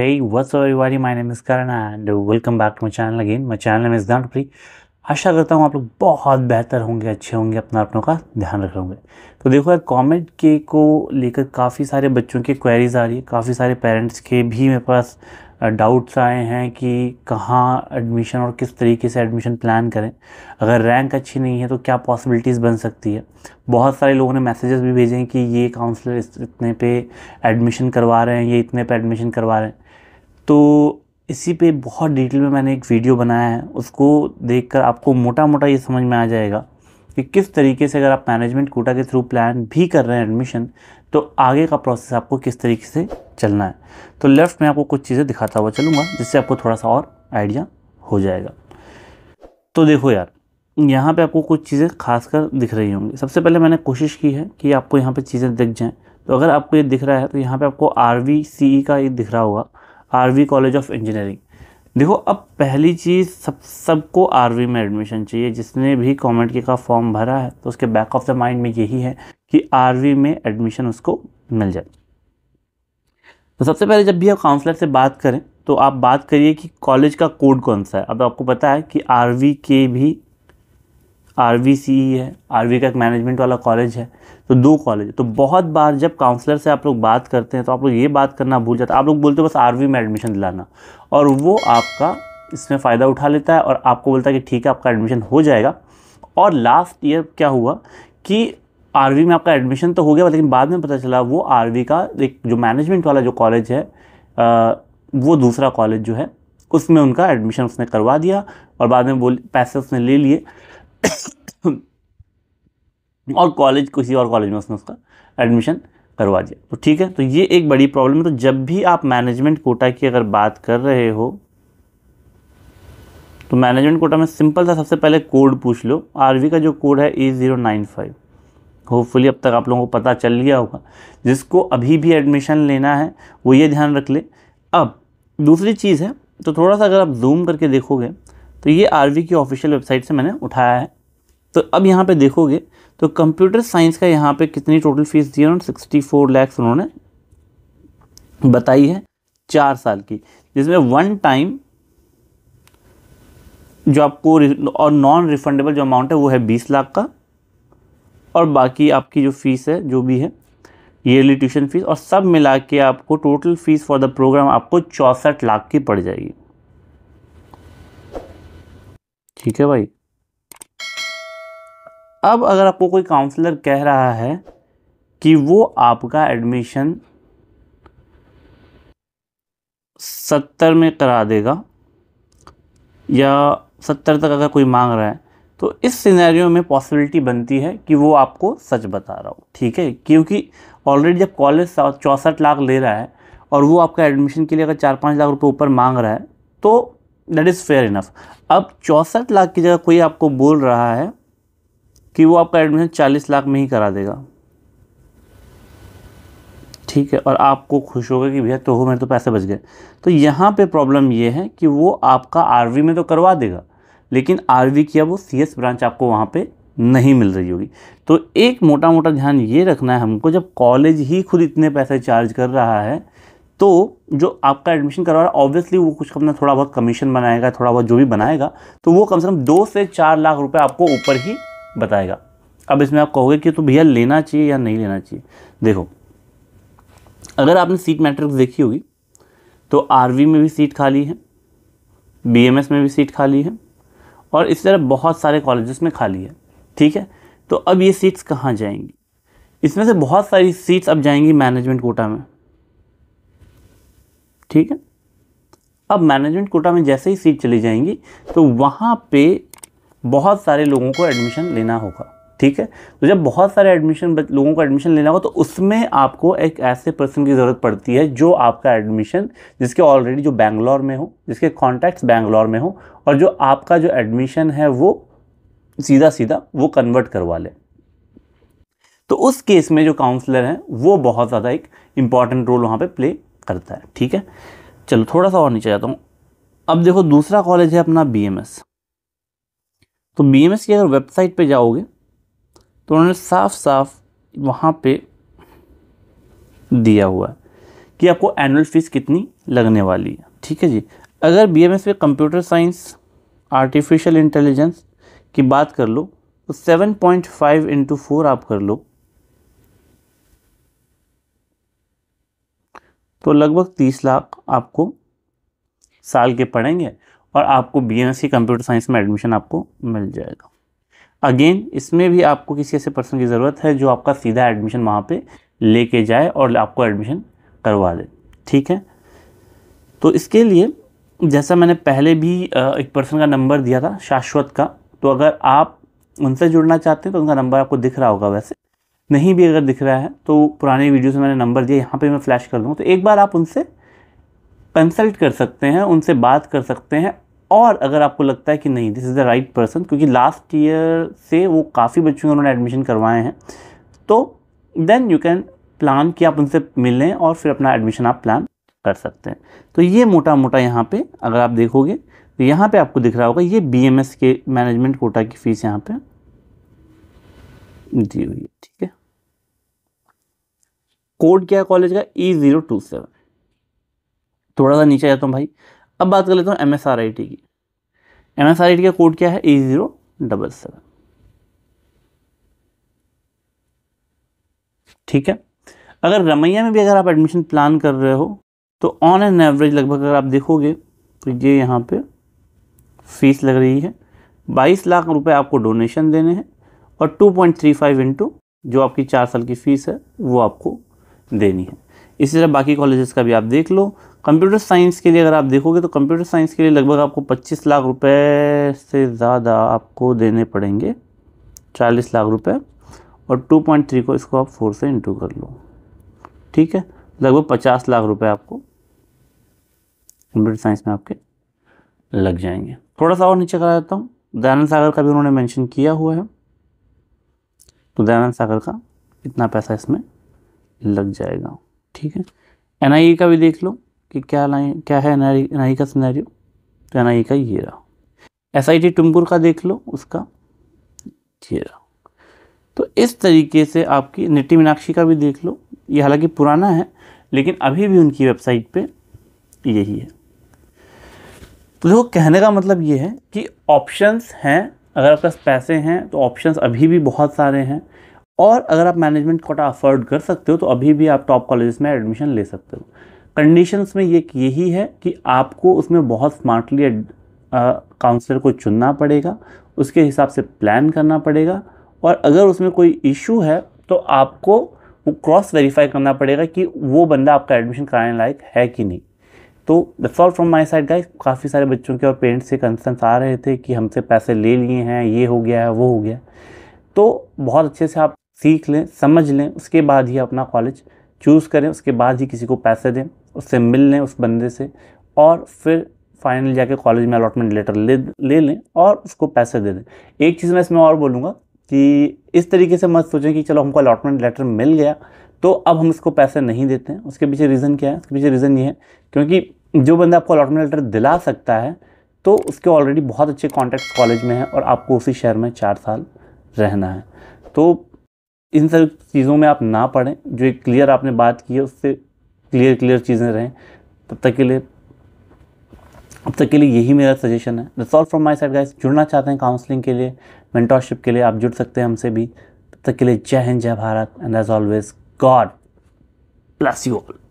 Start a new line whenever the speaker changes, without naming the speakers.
Hey, what's up everybody? My name is Karan and welcome back to my channel again. My channel name is Ganpri. आशा करता हूँ आप लोग बहुत बेहतर होंगे अच्छे होंगे अपना अपनों का ध्यान रख रहे तो देखो यार कॉमेट के को लेकर काफ़ी सारे बच्चों के क्वेरीज आ रही है काफ़ी सारे पेरेंट्स के भी मेरे पास डाउट्स आए हैं कि कहाँ एडमिशन और किस तरीके से एडमिशन प्लान करें अगर रैंक अच्छी नहीं है तो क्या पॉसिबिलिटीज़ बन सकती है बहुत सारे लोगों ने मैसेजेस भी भेजे हैं कि ये काउंसलर इतने पे एडमिशन करवा रहे हैं ये इतने पे एडमिशन करवा रहे हैं तो इसी पे बहुत डिटेल में मैंने एक वीडियो बनाया है उसको देखकर आपको मोटा मोटा ये समझ में आ जाएगा कि किस तरीके से अगर आप मैनेजमेंट कोटा के थ्रू प्लान भी कर रहे हैं एडमिशन तो आगे का प्रोसेस आपको किस तरीके से चलना है तो लेफ़्ट में आपको कुछ चीज़ें दिखाता हुआ चलूँगा जिससे आपको थोड़ा सा और आइडिया हो जाएगा तो देखो यार यहाँ पे आपको कुछ चीज़ें खासकर दिख रही होंगी सबसे पहले मैंने कोशिश की है कि आपको यहाँ पे चीज़ें दिख जाएँ तो अगर आपको ये दिख रहा है तो यहाँ पे आपको आर वी सी ई का ये दिख रहा होगा आरवी कॉलेज ऑफ इंजीनियरिंग देखो अब पहली चीज़ सब सबको आरवी में एडमिशन चाहिए जिसने भी कॉमेंट का फॉर्म भरा है तो उसके बैक ऑफ द माइंड में यही है कि आरवी में एडमिशन उसको मिल जाए तो सबसे पहले जब भी आप काउंसलर से बात करें तो आप बात करिए कि कॉलेज का कोड कौन सा है अब आपको पता है कि आर के भी R V C E e है आर वी का एक मैनेजमेंट वाला कॉलेज है तो दो कॉलेज तो बहुत बार जब काउंसलर से आप लोग बात करते हैं तो आप लोग ये बात करना भूल जाते हैं आप लोग बोलते हो बस आर में एडमिशन दिलाना और वो आपका इसमें फ़ायदा उठा लेता है और आपको बोलता है कि ठीक है आपका एडमिशन हो जाएगा और लास्ट ईयर क्या हुआ कि आर में आपका एडमिशन तो हो गया लेकिन बाद में पता चला वो आर का एक जो मैनेजमेंट वाला जो कॉलेज है वो दूसरा कॉलेज जो है उसमें उनका एडमिशन उसने करवा दिया और बाद में बोल पैसे उसने ले लिए और कॉलेज किसी और कॉलेज में उसने उसका एडमिशन करवा दिया तो ठीक है तो ये एक बड़ी प्रॉब्लम है तो जब भी आप मैनेजमेंट कोटा की अगर बात कर रहे हो तो मैनेजमेंट कोटा में सिंपल था सबसे पहले कोड पूछ लो आरवी का जो कोड है A zero nine five hopefully अब तक आप लोगों को पता चल गया होगा जिसको अभी भी एडमिशन लेना है वो ये ध्यान रख ले अब दूसरी चीज़ है तो थोड़ा सा अगर आप जूम करके देखोगे तो ये आरवी की ऑफिशियल वेबसाइट से मैंने उठाया है तो अब यहाँ पे देखोगे तो कंप्यूटर साइंस का यहाँ पे कितनी टोटल फीस दी है उन्होंने सिक्सटी फोर लैक्स उन्होंने बताई है चार साल की जिसमें वन टाइम जो आपको और नॉन रिफंडेबल जो अमाउंट है वो है बीस लाख का और बाकी आपकी जो फीस है जो भी है ईयरली ट्यूशन फीस और सब मिला के आपको total fees for the program आपको चौंसठ लाख की पड़ जाएगी ठीक है भाई अब अगर आपको कोई काउंसलर कह रहा है कि वो आपका एडमिशन सत्तर में करा देगा या सत्तर तक अगर कोई मांग रहा है तो इस सिनेरियो में पॉसिबिलिटी बनती है कि वो आपको सच बता रहा हो ठीक है क्योंकि ऑलरेडी जब कॉलेज चौंसठ लाख ले रहा है और वो आपका एडमिशन के लिए अगर चार पाँच लाख रुपये ऊपर मांग रहा है तो दैट इज़ फेयर इनफ अब चौंसठ लाख की जगह कोई आपको बोल रहा है कि वो आपका एडमिशन चालीस लाख में ही करा देगा ठीक है और आपको खुश होगा कि भैया तो हो मेरे तो पैसे बच गए तो यहाँ पे प्रॉब्लम ये है कि वो आपका आरवी में तो करवा देगा लेकिन आरवी की अब वो सीएस ब्रांच आपको वहाँ पे नहीं मिल रही होगी तो एक मोटा मोटा ध्यान ये रखना है हमको जब कॉलेज ही खुद इतने पैसे चार्ज कर रहा है तो जो आपका एडमिशन करवा रहा है ऑब्वियसली वो कुछ अपना थोड़ा बहुत कमीशन बनाएगा थोड़ा बहुत जो भी बनाएगा तो वो कम से कम दो से चार लाख रुपये आपको ऊपर ही बताएगा अब इसमें आप कहोगे कि तो भैया लेना चाहिए या नहीं लेना चाहिए देखो अगर आपने सीट मैट्रिक्स देखी होगी तो आर में भी सीट खाली है बी में भी सीट खाली है और इस तरह बहुत सारे कॉलेजेस में खाली है ठीक है तो अब ये सीट्स कहाँ जाएंगी इसमें से बहुत सारी सीट्स अब जाएंगी मैनेजमेंट कोटा में ठीक है अब मैनेजमेंट कोटा में जैसे ही सीट चली जाएंगी तो वहाँ पे बहुत सारे लोगों को एडमिशन लेना होगा ठीक है तो जब बहुत सारे एडमिशन लोगों को एडमिशन लेना होगा तो उसमें आपको एक ऐसे पर्सन की ज़रूरत पड़ती है जो आपका एडमिशन जिसके ऑलरेडी जो बैंगलोर में हो जिसके कॉन्टैक्ट्स बैंगलोर में हो और जो आपका जो एडमिशन है वो सीधा सीधा वो कन्वर्ट करवा ले तो उस केस में जो काउंसलर हैं वो बहुत ज़्यादा एक इम्पॉर्टेंट रोल वहाँ पर प्ले करता है ठीक है चलो थोड़ा सा और नीचे जाता हूँ अब देखो दूसरा कॉलेज है अपना बी एम एस तो बी एम एस की अगर वेबसाइट पे जाओगे तो उन्होंने साफ साफ वहाँ पे दिया हुआ है कि आपको एनुअल फ़ीस कितनी लगने वाली है ठीक है जी अगर बी एम एस पे कंप्यूटर साइंस आर्टिफिशियल इंटेलिजेंस की बात कर लो तो seven point five into four आप कर लो तो लगभग तीस लाख आपको साल के पड़ेंगे और आपको सी कंप्यूटर साइंस में एडमिशन आपको मिल जाएगा अगेन इसमें भी आपको किसी ऐसे पर्सन की ज़रूरत है जो आपका सीधा एडमिशन वहाँ पे लेके जाए और आपको एडमिशन करवा दे ठीक है तो इसके लिए जैसा मैंने पहले भी एक पर्सन का नंबर दिया था शाश्वत का तो अगर आप उनसे जुड़ना चाहते हैं तो उनका नंबर आपको दिख रहा होगा वैसे नहीं भी अगर दिख रहा है तो पुराने वीडियो से मैंने नंबर दिया यहाँ पे मैं फ्लैश कर दूँ तो एक बार आप उनसे कंसल्ट कर सकते हैं उनसे बात कर सकते हैं और अगर आपको लगता है कि नहीं this is the right person क्योंकि लास्ट ईयर से वो काफ़ी बच्चों को उन्होंने एडमिशन करवाए हैं तो देन यू कैन प्लान कि आप उनसे मिलें और फिर अपना एडमिशन आप प्लान कर सकते हैं तो ये मोटा मोटा यहाँ पे अगर आप देखोगे तो यहाँ पे आपको दिख रहा होगा ये बीएमएस के मैनेजमेंट कोटा की फ़ीस यहाँ पे दी हुई है ठीक है कोड क्या है कॉलेज का ई ज़ीरो टू सेवन थोड़ा सा नीचे जाता हूँ भाई अब बात कर लेता हूँ M S R I T की M S R I T का कोड क्या है ए ज़ीरो डबल सेवन ठीक है अगर रमैया में भी अगर आप एडमिशन प्लान कर रहे हो तो ऑन एन एवरेज लगभग अगर आप देखोगे तो ये यहाँ पे फीस लग रही है 22 लाख रुपए आपको डोनेशन देने हैं और 2.35 पॉइंट जो आपकी चार साल की फ़ीस है वो आपको देनी है इसी तरह बाकी कॉलेजेस का भी आप देख लो कंप्यूटर साइंस के लिए अगर आप देखोगे तो कंप्यूटर साइंस के लिए लगभग आपको 25 लाख रुपए से ज़्यादा आपको देने पड़ेंगे 40 लाख रुपए और 2.3 को इसको आप फोर से इंटू कर लो ठीक है लगभग 50 लाख रुपए आपको कंप्यूटर साइंस में आपके लग जाएंगे थोड़ा सा और नीचे करा देता हूँ दयानंद सागर का भी उन्होंने मैंशन किया हुआ है तो दयानंद सागर का इतना पैसा इसमें लग जाएगा ठीक है एन का भी देख लो कि क्या लाइन क्या है एन आई का सिनेरियो तो आई का ये रहा एस आई टी टुमकुर का देख लो उसका ये रहा तो इस तरीके से आपकी निट्टी मीनाक्षी का भी देख लो ये हालांकि पुराना है लेकिन अभी भी उनकी वेबसाइट पे यही है तो देखो कहने का मतलब ये है कि ऑप्शंस हैं अगर आपके पास पैसे हैं तो ऑप्शंस अभी भी बहुत सारे हैं और अगर आप मैनेजमेंट कोटा अफोर्ड कर सकते हो तो अभी भी आप टॉप कॉलेज में एडमिशन ले सकते हो कंडीशंस में ये यही है कि आपको उसमें बहुत स्मार्टली काउंसलर को चुनना पड़ेगा उसके हिसाब से प्लान करना पड़ेगा और अगर उसमें कोई इशू है तो आपको वो क्रॉस वेरीफाई करना पड़ेगा कि वो बंदा आपका एडमिशन कराने लायक है कि नहीं तो that's all from my side guys काफ़ी सारे बच्चों के और पेरेंट्स से कंसर्न्स आ रहे थे कि हमसे पैसे ले लिए हैं ये हो गया है वो हो गया तो बहुत अच्छे से आप सीख लें समझ लें उसके बाद ही अपना कॉलेज चूज़ करें उसके बाद ही किसी को पैसे दें उससे मिल लें उस बंदे से और फिर फाइनल जाके कॉलेज में अलॉटमेंट लेटर ले ले लें और उसको पैसे दे दें एक चीज़ मैं इसमें और बोलूँगा कि इस तरीके से मत सोचें कि चलो हमको अलॉटमेंट लेटर मिल गया तो अब हम इसको पैसे नहीं देते हैं उसके पीछे रीज़न क्या है उसके पीछे रीज़न ये है क्योंकि जो बंदा आपको अलॉटमेंट लेटर दिला सकता है तो उसके ऑलरेडी बहुत अच्छे कॉन्टैक्ट्स कॉलेज में हैं और आपको उसी शहर में चार साल रहना है तो इन सब चीज़ों में आप ना पढ़ें जो एक क्लियर आपने बात की है उससे क्लियर क्लियर चीज़ें रहें तब तक के लिए अब तक के लिए यही मेरा सजेशन है that's all from my side guys जुड़ना चाहते हैं काउंसलिंग के लिए मेंटोरशिप के लिए आप जुड़ सकते हैं हमसे भी तब तक के लिए जय हिंद जय Bharat and as always God bless you all